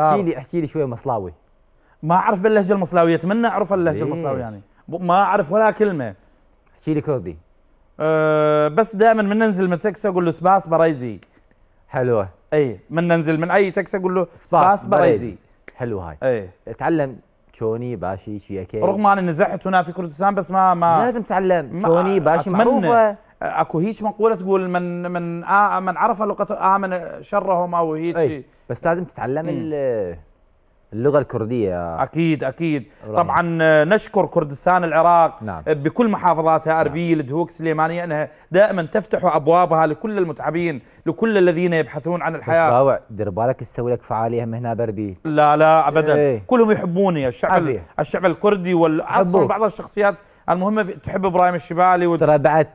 احكي لي احكي لي شويه مصلاوي ما اعرف باللهجه المصلاويه اتمنى اعرف اللهجه المصلاويه يعني ما اعرف ولا كلمه احكي لي كردي أه بس دائما من ننزل من تكسا اقول له سباس برايزي حلوه اي من ننزل من اي تكسا اقول له سباس برايزي حلوه هاي اي تعلم تشوني باشي شيكي رغم اني نزحت هنا في كردستان بس ما ما لازم تتعلم تشوني باشي معروفه اكو هيك مقوله تقول من من آه من عرف لغه امن آه شرهم او هيك بس لازم تتعلم اللغه الكرديه اكيد اكيد رحيم. طبعا نشكر كردستان العراق نعم. بكل محافظاتها نعم. اربيل نعم. دهوك سليمانيه انها دائما تفتح ابوابها لكل المتعبين لكل الذين يبحثون عن الحياه باوع دير بالك تسوي لك فعاليه من هنا باربيل لا لا ابدا ايه. كلهم يحبوني الشعب عبي. الشعب الكردي وال بعض الشخصيات المهمه تحب ابراهيم الشبالي و... ترى بعد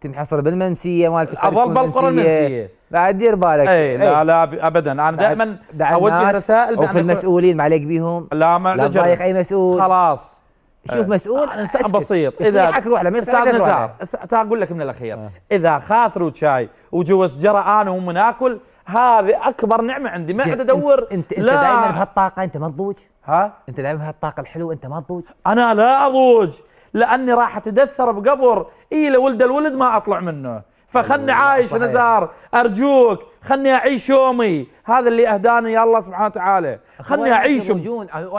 تنحصر بالممسيه مالتك اظل بالقرى الممسيه بعد دير بالك اي لا لا ابدا انا دائما اوجه رسائل وفي المسؤولين ما عليك بيهم لا ما لا اي مسؤول خلاص شوف آه، مسؤول آه انسان بسيط اذا حك روح له استاذ نزار اقول لك من الاخير آه. اذا خاثروا شاي وجوا سجره انا وهم ناكل هذه اكبر نعمه عندي ما قاعد ادور انت انت, دائما بهالطاقه انت ما تضوج ها انت دائما بهالطاقه الحلوه انت ما تضوج انا لا اضوج لاني راح اتدثر بقبر اي لولد الولد ما اطلع منه فخلني أيوة، عايش صحيح. نزار ارجوك خلني اعيش يومي هذا اللي اهداني يا الله سبحانه وتعالى خلني اعيشه